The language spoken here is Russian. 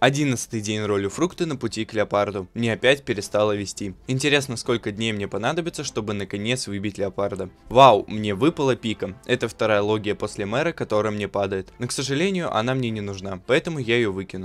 Одиннадцатый день роли фрукты на пути к леопарду. Мне опять перестало вести. Интересно, сколько дней мне понадобится, чтобы наконец выбить леопарда. Вау, мне выпала пика. Это вторая логия после мэра, которая мне падает. Но, к сожалению, она мне не нужна, поэтому я ее выкину.